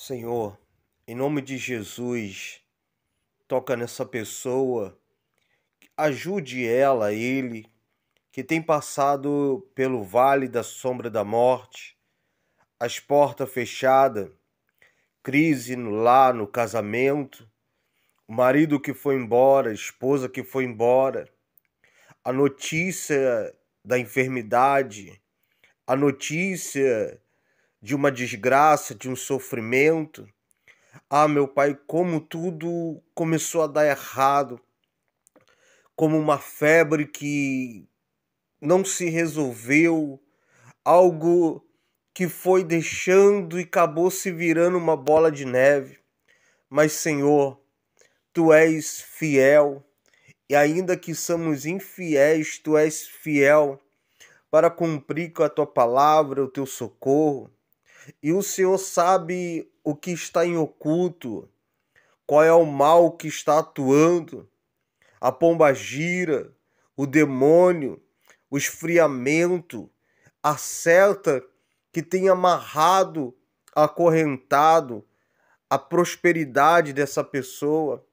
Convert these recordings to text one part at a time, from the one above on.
Senhor, em nome de Jesus, toca nessa pessoa, ajude ela, ele, que tem passado pelo vale da sombra da morte, as portas fechadas, crise no lar, no casamento, o marido que foi embora, a esposa que foi embora, a notícia da enfermidade, a notícia de uma desgraça, de um sofrimento. Ah, meu pai, como tudo começou a dar errado, como uma febre que não se resolveu, algo que foi deixando e acabou se virando uma bola de neve. Mas, Senhor, tu és fiel, e ainda que somos infiéis, tu és fiel para cumprir com a tua palavra, o teu socorro e o Senhor sabe o que está em oculto, qual é o mal que está atuando. A pomba gira, o demônio, o esfriamento, a seta que tem amarrado, acorrentado a prosperidade dessa pessoa,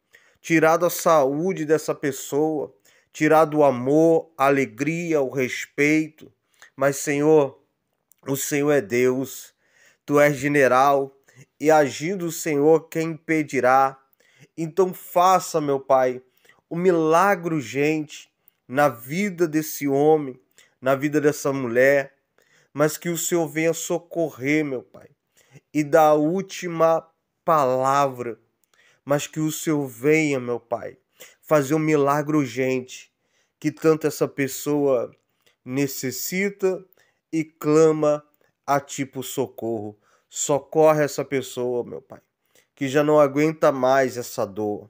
tirado a saúde dessa pessoa, tirado o amor, a alegria, o respeito. Mas, Senhor, o Senhor é Deus tu és general, e agindo o Senhor quem impedirá? Então faça, meu Pai, o um milagre urgente na vida desse homem, na vida dessa mulher, mas que o Senhor venha socorrer, meu Pai, e da última palavra, mas que o Senhor venha, meu Pai, fazer um milagre urgente que tanto essa pessoa necessita e clama a tipo socorro. Socorre essa pessoa, meu Pai, que já não aguenta mais essa dor,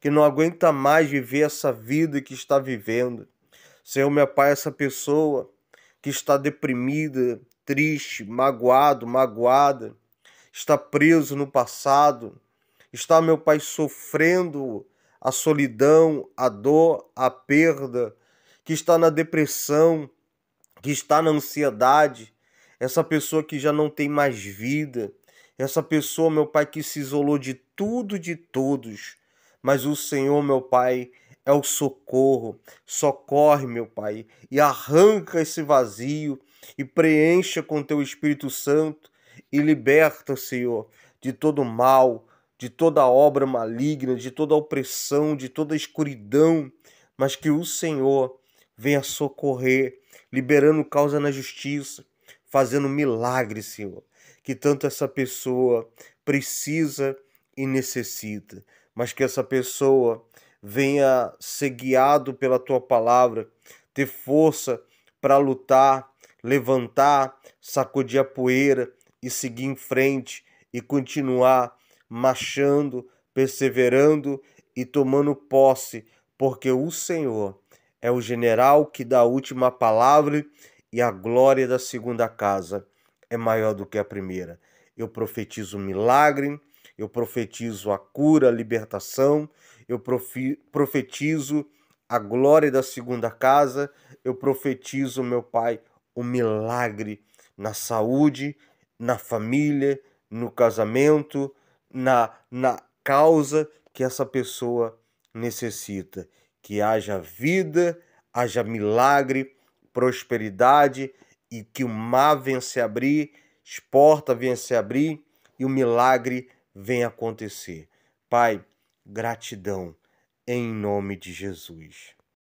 que não aguenta mais viver essa vida que está vivendo. Senhor, meu Pai, essa pessoa que está deprimida, triste, magoado, magoada, está preso no passado, está, meu Pai, sofrendo a solidão, a dor, a perda, que está na depressão, que está na ansiedade, essa pessoa que já não tem mais vida, essa pessoa, meu Pai, que se isolou de tudo e de todos. Mas o Senhor, meu Pai, é o socorro. Socorre, meu Pai, e arranca esse vazio e preencha com teu Espírito Santo e liberta, Senhor, de todo mal, de toda obra maligna, de toda opressão, de toda escuridão, mas que o Senhor venha socorrer, liberando causa na justiça, fazendo milagres, Senhor, que tanto essa pessoa precisa e necessita, mas que essa pessoa venha ser guiado pela tua palavra, ter força para lutar, levantar, sacudir a poeira e seguir em frente e continuar marchando, perseverando e tomando posse, porque o Senhor é o general que dá a última palavra e a glória da segunda casa é maior do que a primeira. Eu profetizo milagre, eu profetizo a cura, a libertação, eu profetizo a glória da segunda casa, eu profetizo, meu Pai, o milagre na saúde, na família, no casamento, na, na causa que essa pessoa necessita. Que haja vida, haja milagre prosperidade e que o mar venha se abrir, as portas venham se abrir e o milagre venha acontecer. Pai, gratidão em nome de Jesus.